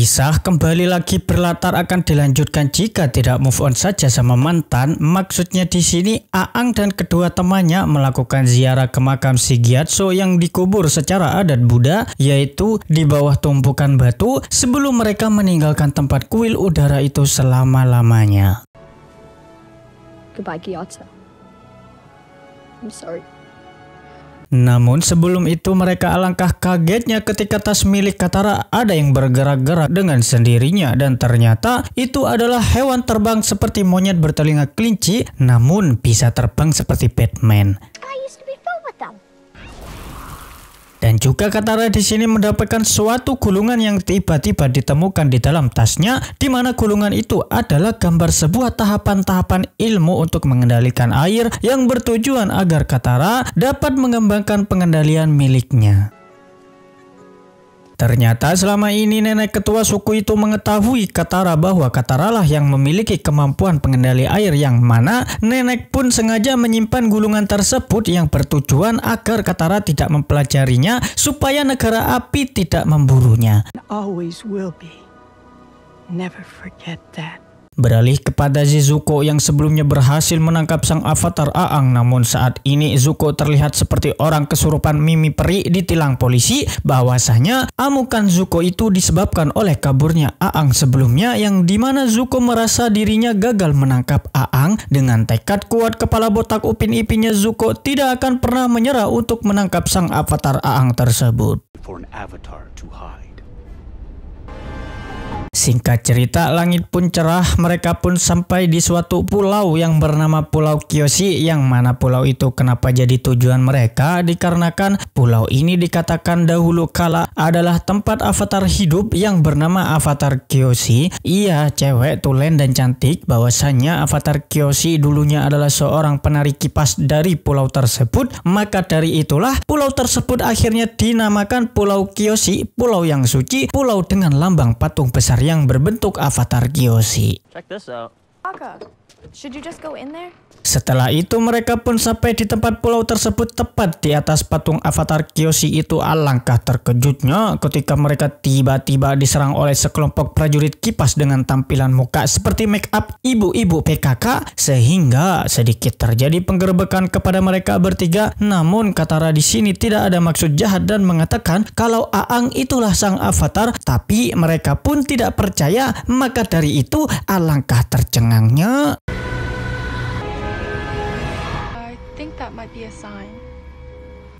Kisah kembali lagi berlatar akan dilanjutkan jika tidak move on saja sama mantan. Maksudnya di sini Aang dan kedua temannya melakukan ziarah ke makam Sigiatso yang dikubur secara adat Buddha yaitu di bawah tumpukan batu sebelum mereka meninggalkan tempat kuil udara itu selama-lamanya. Goodbye, Gyatso. I'm sorry. Namun sebelum itu mereka alangkah kagetnya ketika tas milik Katara ada yang bergerak-gerak dengan sendirinya dan ternyata itu adalah hewan terbang seperti monyet bertelinga kelinci namun bisa terbang seperti Batman. Dan juga Katara di sini mendapatkan suatu gulungan yang tiba-tiba ditemukan di dalam tasnya, di mana gulungan itu adalah gambar sebuah tahapan-tahapan ilmu untuk mengendalikan air yang bertujuan agar Katara dapat mengembangkan pengendalian miliknya. Ternyata selama ini nenek ketua suku itu mengetahui Katara bahwa Kataralah yang memiliki kemampuan pengendali air yang mana nenek pun sengaja menyimpan gulungan tersebut yang bertujuan agar Katara tidak mempelajarinya supaya negara api tidak memburunya. Always will be. Never forget that. Beralih kepada Zizuko yang sebelumnya berhasil menangkap sang avatar Aang namun saat ini Zuko terlihat seperti orang kesurupan mimi peri di tilang polisi bahwasanya amukan Zuko itu disebabkan oleh kaburnya Aang sebelumnya yang dimana Zuko merasa dirinya gagal menangkap Aang dengan tekad kuat kepala botak Upin Ipinnya Zuko tidak akan pernah menyerah untuk menangkap sang avatar Aang tersebut. For an avatar too high. Singkat cerita, langit pun cerah, mereka pun sampai di suatu pulau yang bernama Pulau Kyoshi, yang mana pulau itu kenapa jadi tujuan mereka, dikarenakan pulau ini dikatakan dahulu kala adalah tempat avatar hidup yang bernama Avatar Kyoshi. Ia cewek tulen dan cantik, bahwasanya Avatar Kyoshi dulunya adalah seorang penari kipas dari pulau tersebut, maka dari itulah pulau tersebut akhirnya dinamakan Pulau Kyoshi, pulau yang suci, pulau dengan lambang patung besar yang berbentuk avatar Kyoshi. Check this out. Aka. Setelah itu mereka pun sampai di tempat pulau tersebut tepat di atas patung avatar Kyoshi itu alangkah terkejutnya ketika mereka tiba-tiba diserang oleh sekelompok prajurit kipas dengan tampilan muka seperti make up ibu-ibu PKK sehingga sedikit terjadi penggerbekan kepada mereka bertiga namun Katara di sini tidak ada maksud jahat dan mengatakan kalau Aang itulah sang avatar tapi mereka pun tidak percaya maka dari itu alangkah tercengangnya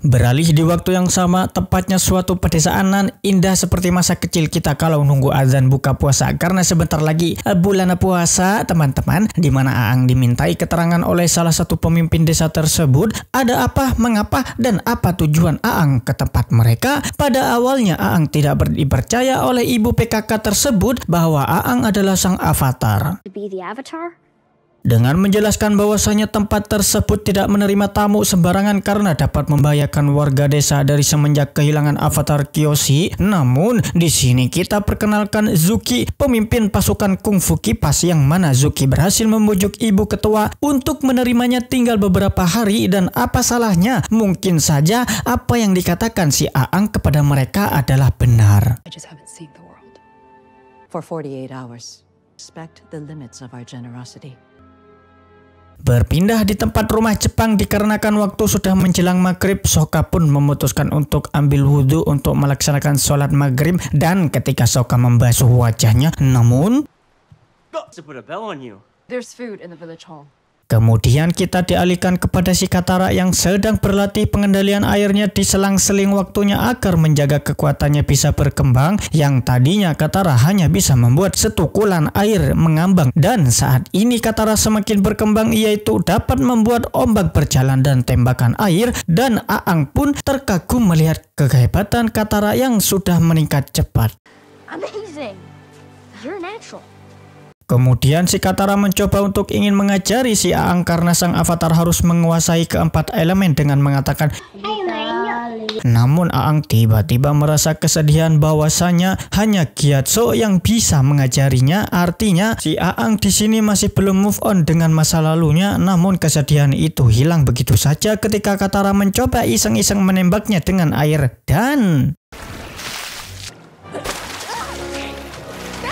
Beralih di waktu yang sama, tepatnya suatu pedesaanan indah seperti masa kecil kita kalau nunggu azan buka puasa. Karena sebentar lagi eh, bulan puasa, teman-teman, di mana Aang dimintai keterangan oleh salah satu pemimpin desa tersebut, ada apa, mengapa, dan apa tujuan Aang ke tempat mereka. Pada awalnya Aang tidak dipercaya oleh ibu PKK tersebut bahwa Aang adalah sang avatar. To be the avatar? dengan menjelaskan bahwasanya tempat tersebut tidak menerima tamu sembarangan karena dapat membahayakan warga desa dari semenjak kehilangan avatar Kyoshi. Namun, di sini kita perkenalkan Zuki, pemimpin pasukan kungfu kipas yang mana Zuki berhasil membujuk ibu ketua untuk menerimanya tinggal beberapa hari dan apa salahnya? Mungkin saja apa yang dikatakan si Aang kepada mereka adalah benar. Berpindah di tempat rumah Jepang dikarenakan waktu sudah menjelang maghrib, Soka pun memutuskan untuk ambil wudhu untuk melaksanakan sholat maghrib dan ketika Soka membasuh wajahnya, namun... Kemudian kita dialihkan kepada si katarak yang sedang berlatih pengendalian airnya di selang-seling waktunya agar menjaga kekuatannya bisa berkembang yang tadinya katarak hanya bisa membuat setukulan air mengambang dan saat ini katarak semakin berkembang yaitu dapat membuat ombak berjalan dan tembakan air dan Aang pun terkagum melihat kehebatan katarak yang sudah meningkat cepat. Amazing. You're natural. Kemudian si Katara mencoba untuk ingin mengajari si Aang karena sang avatar harus menguasai keempat elemen dengan mengatakan namun Aang tiba-tiba merasa kesedihan bahwasanya hanya Gyatso yang bisa mengajarinya. Artinya si Aang di sini masih belum move on dengan masa lalunya. Namun kesedihan itu hilang begitu saja ketika Katara mencoba iseng-iseng menembaknya dengan air dan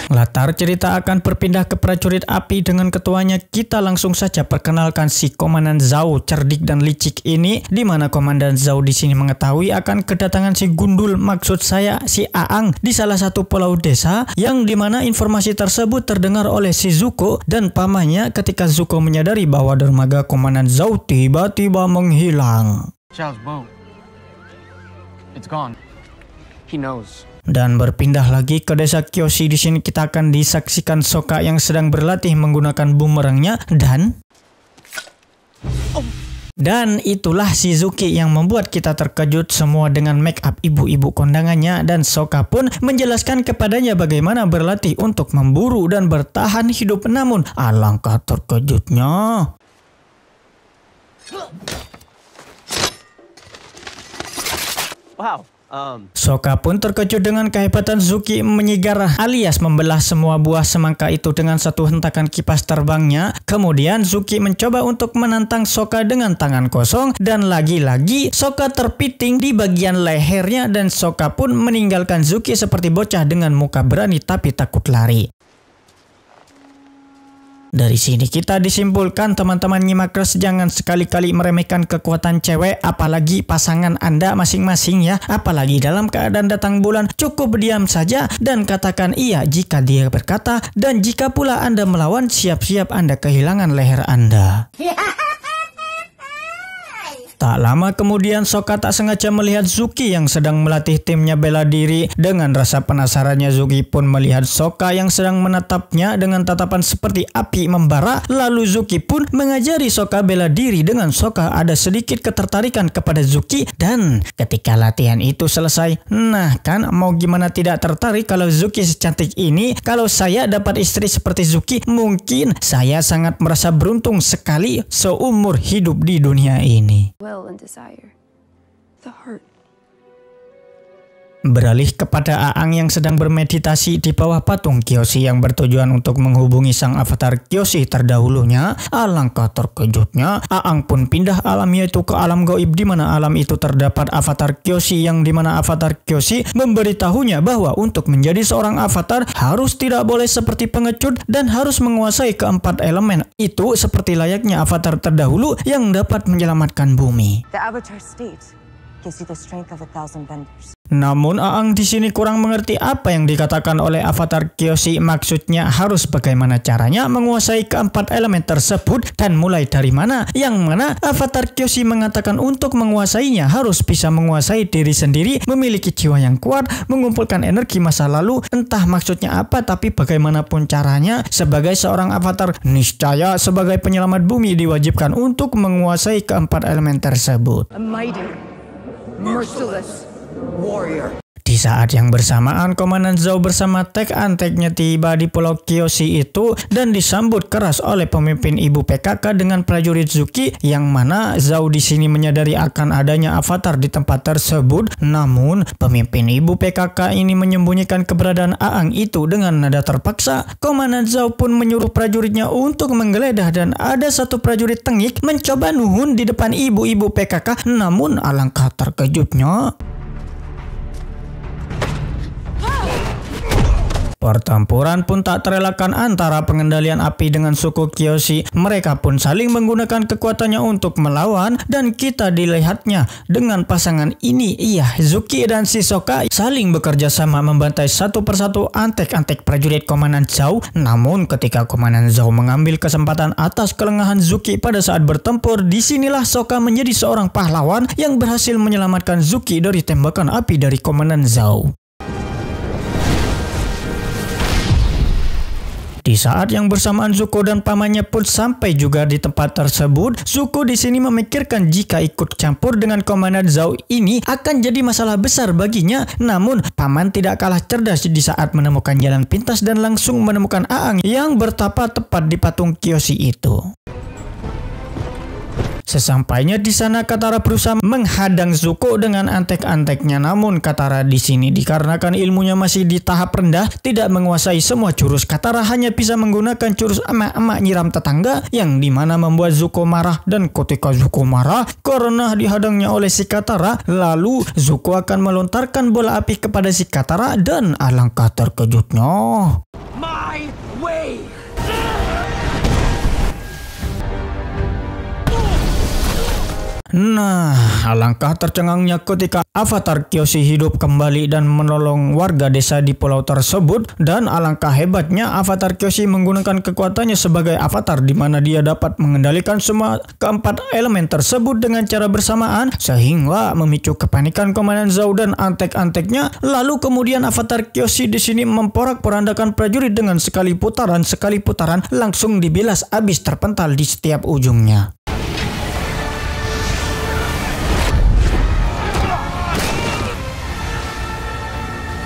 Latar cerita akan berpindah ke prajurit api dengan ketuanya. Kita langsung saja perkenalkan si Komandan Zhao cerdik dan licik ini, di mana Komandan Zhao di sini mengetahui akan kedatangan si Gundul, maksud saya si Aang, di salah satu pulau desa, yang dimana informasi tersebut terdengar oleh si Zuko dan pamannya ketika Zuko menyadari bahwa dermaga Komandan Zhao tiba-tiba menghilang. Charles, boat. It's gone. He knows. Dan berpindah lagi ke desa Kyoshi di sini kita akan disaksikan Soka yang sedang berlatih menggunakan bumerangnya dan Dan itulah Shizuki yang membuat kita terkejut semua dengan make up ibu-ibu kondangannya dan Soka pun menjelaskan kepadanya bagaimana berlatih untuk memburu dan bertahan hidup namun alangkah terkejutnya. Wow, Um, Soka pun terkejut dengan kehebatan Zuki menyigar alias membelah semua buah semangka itu dengan satu hentakan kipas terbangnya. Kemudian Zuki mencoba untuk menantang Soka dengan tangan kosong dan lagi-lagi Soka terpiting di bagian lehernya dan Soka pun meninggalkan Zuki seperti bocah dengan muka berani tapi takut lari. Dari sini kita disimpulkan teman-teman nyimakers jangan sekali-kali meremehkan kekuatan cewek apalagi pasangan Anda masing-masing ya. Apalagi dalam keadaan datang bulan cukup diam saja dan katakan iya jika dia berkata dan jika pula Anda melawan siap-siap Anda kehilangan leher Anda. Tak lama kemudian Soka tak sengaja melihat Zuki yang sedang melatih timnya bela diri. Dengan rasa penasarannya Zuki pun melihat Soka yang sedang menatapnya dengan tatapan seperti api membara. Lalu Zuki pun mengajari Soka bela diri dengan Soka ada sedikit ketertarikan kepada Zuki dan ketika latihan itu selesai. Nah kan mau gimana tidak tertarik kalau Zuki secantik ini. Kalau saya dapat istri seperti Zuki mungkin saya sangat merasa beruntung sekali seumur hidup di dunia ini. will and desire. The heart Beralih kepada Aang yang sedang bermeditasi di bawah patung Kyoshi yang bertujuan untuk menghubungi sang avatar Kyoshi terdahulunya, alangkah terkejutnya, Aang pun pindah alam yaitu ke alam goib di mana alam itu terdapat avatar Kyoshi yang di mana avatar Kyoshi memberitahunya bahwa untuk menjadi seorang avatar harus tidak boleh seperti pengecut dan harus menguasai keempat elemen itu seperti layaknya avatar terdahulu yang dapat menyelamatkan bumi. The avatar state gives you the strength of a thousand vendors. Namun Aang di sini kurang mengerti apa yang dikatakan oleh avatar Kyoshi maksudnya harus bagaimana caranya menguasai keempat elemen tersebut dan mulai dari mana yang mana avatar Kyoshi mengatakan untuk menguasainya harus bisa menguasai diri sendiri memiliki jiwa yang kuat mengumpulkan energi masa lalu entah maksudnya apa tapi bagaimanapun caranya sebagai seorang avatar niscaya sebagai penyelamat bumi diwajibkan untuk menguasai keempat elemen tersebut. Merciless warrior. Di saat yang bersamaan, Komandan Zhao bersama Tek Anteknya tiba di Pulau Kyoshi itu dan disambut keras oleh pemimpin ibu PKK dengan prajurit Zuki yang mana Zhao di sini menyadari akan adanya avatar di tempat tersebut. Namun, pemimpin ibu PKK ini menyembunyikan keberadaan Aang itu dengan nada terpaksa. Komandan Zhao pun menyuruh prajuritnya untuk menggeledah dan ada satu prajurit tengik mencoba nuhun di depan ibu-ibu PKK. Namun, alangkah terkejutnya. Pertempuran pun tak terelakkan antara pengendalian api dengan suku Kyoshi. Mereka pun saling menggunakan kekuatannya untuk melawan dan kita dilihatnya dengan pasangan ini. Iya, Zuki dan Shisoka saling bekerja sama membantai satu persatu antek-antek prajurit Komandan Zhao. Namun ketika Komandan Zhao mengambil kesempatan atas kelengahan Zuki pada saat bertempur, disinilah Soka menjadi seorang pahlawan yang berhasil menyelamatkan Zuki dari tembakan api dari Komandan Zhao. Di saat yang bersamaan Zuko dan pamannya pun sampai juga di tempat tersebut. Zuko di sini memikirkan jika ikut campur dengan Komandan Zhao ini akan jadi masalah besar baginya. Namun paman tidak kalah cerdas di saat menemukan jalan pintas dan langsung menemukan Aang yang bertapa tepat di patung Kyoshi itu. Sesampainya di sana, Katara berusaha menghadang Zuko dengan antek-anteknya. Namun, Katara di sini dikarenakan ilmunya masih di tahap rendah, tidak menguasai semua jurus. Katara hanya bisa menggunakan jurus emak-emak nyiram tetangga yang dimana membuat Zuko marah. Dan ketika Zuko marah karena dihadangnya oleh si Katara, lalu Zuko akan melontarkan bola api kepada si Katara dan alangkah terkejutnya. Nah, alangkah tercengangnya ketika avatar Kyoshi hidup kembali dan menolong warga desa di pulau tersebut dan alangkah hebatnya avatar Kyoshi menggunakan kekuatannya sebagai avatar di mana dia dapat mengendalikan semua keempat elemen tersebut dengan cara bersamaan sehingga memicu kepanikan Komandan Zhao dan antek-anteknya. Lalu kemudian avatar Kyoshi di sini memporak-porandakan prajurit dengan sekali putaran sekali putaran langsung dibilas habis terpental di setiap ujungnya.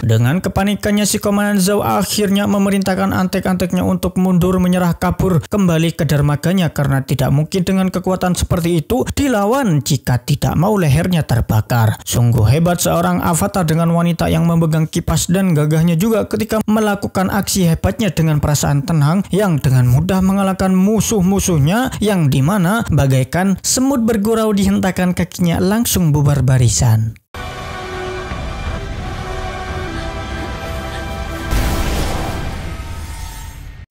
Dengan kepanikannya si Komandan Zhao akhirnya memerintahkan antek-anteknya untuk mundur menyerah kabur kembali ke dermaganya karena tidak mungkin dengan kekuatan seperti itu dilawan jika tidak mau lehernya terbakar. Sungguh hebat seorang avatar dengan wanita yang memegang kipas dan gagahnya juga ketika melakukan aksi hebatnya dengan perasaan tenang yang dengan mudah mengalahkan musuh-musuhnya yang dimana bagaikan semut bergurau dihentakkan kakinya langsung bubar barisan.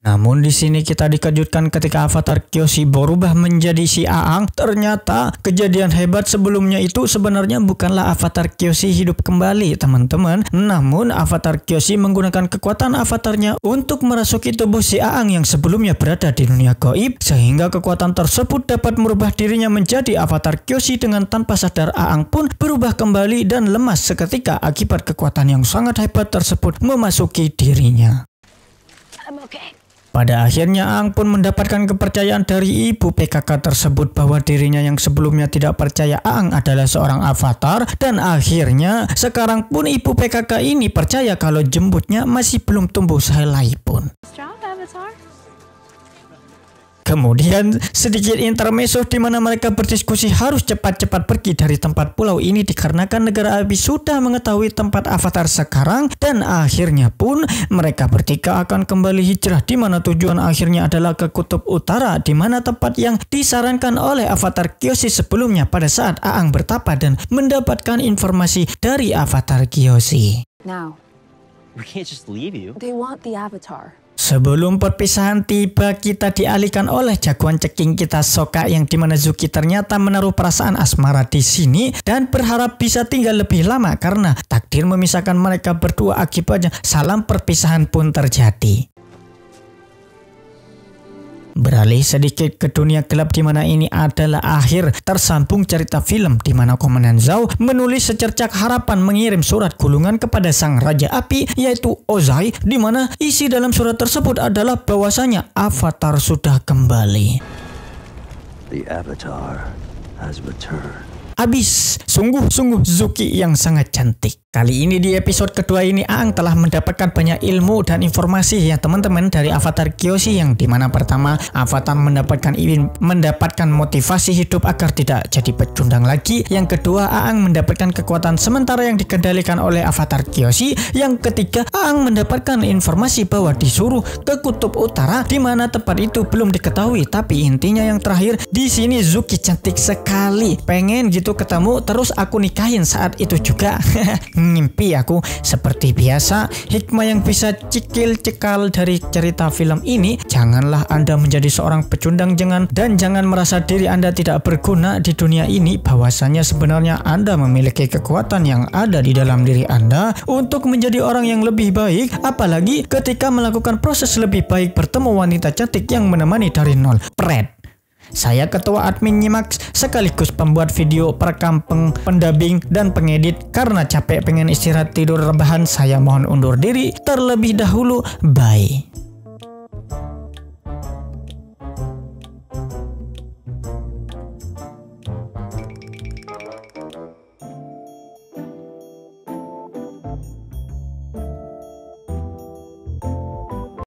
Namun di sini kita dikejutkan ketika avatar Kyoshi berubah menjadi si Aang. Ternyata kejadian hebat sebelumnya itu sebenarnya bukanlah avatar Kyoshi hidup kembali, teman-teman. Namun avatar Kyoshi menggunakan kekuatan avatarnya untuk merasuki tubuh si Aang yang sebelumnya berada di dunia goib sehingga kekuatan tersebut dapat merubah dirinya menjadi avatar Kyoshi dengan tanpa sadar Aang pun berubah kembali dan lemas seketika akibat kekuatan yang sangat hebat tersebut memasuki dirinya. I'm okay. Pada akhirnya Ang pun mendapatkan kepercayaan dari ibu PKK tersebut bahwa dirinya yang sebelumnya tidak percaya Ang adalah seorang avatar dan akhirnya sekarang pun ibu PKK ini percaya kalau jembutnya masih belum tumbuh sehelai pun. Strong avatar. Kemudian sedikit intermezzo di mana mereka berdiskusi harus cepat-cepat pergi dari tempat pulau ini dikarenakan negara Abi sudah mengetahui tempat Avatar sekarang dan akhirnya pun mereka bertiga akan kembali hijrah di mana tujuan akhirnya adalah ke Kutub Utara di mana tempat yang disarankan oleh Avatar Kyoshi sebelumnya pada saat Aang bertapa dan mendapatkan informasi dari Avatar Kyoshi. Now, we can't just leave you. They want the Avatar. Sebelum perpisahan tiba, kita dialihkan oleh jagoan ceking kita Soka yang dimana Zuki ternyata menaruh perasaan asmara di sini dan berharap bisa tinggal lebih lama karena takdir memisahkan mereka berdua akibatnya salam perpisahan pun terjadi. Beralih sedikit ke dunia gelap di mana ini adalah akhir tersambung cerita film di mana Komandan Zhao menulis secercak harapan mengirim surat gulungan kepada sang raja api yaitu Ozai di mana isi dalam surat tersebut adalah bahwasanya Avatar sudah kembali. The Avatar has returned. Abis, sungguh-sungguh Zuki yang sangat cantik. Kali ini di episode kedua ini Aang telah mendapatkan banyak ilmu dan informasi ya teman-teman dari Avatar Kyoshi yang dimana pertama Avatar mendapatkan mendapatkan motivasi hidup agar tidak jadi pecundang lagi. Yang kedua Aang mendapatkan kekuatan sementara yang dikendalikan oleh Avatar Kyoshi. Yang ketiga Aang mendapatkan informasi bahwa disuruh ke Kutub Utara dimana tempat itu belum diketahui. Tapi intinya yang terakhir di sini Zuki cantik sekali. Pengen gitu ketemu terus aku nikahin saat itu juga. mimpi aku seperti biasa hikmah yang bisa cikil cekal dari cerita film ini janganlah anda menjadi seorang pecundang jangan dan jangan merasa diri anda tidak berguna di dunia ini bahwasanya sebenarnya anda memiliki kekuatan yang ada di dalam diri anda untuk menjadi orang yang lebih baik apalagi ketika melakukan proses lebih baik bertemu wanita cantik yang menemani dari nol pret saya ketua admin Nyimax sekaligus pembuat video perekam peng, pendabing dan pengedit karena capek pengen istirahat tidur rebahan saya mohon undur diri terlebih dahulu bye.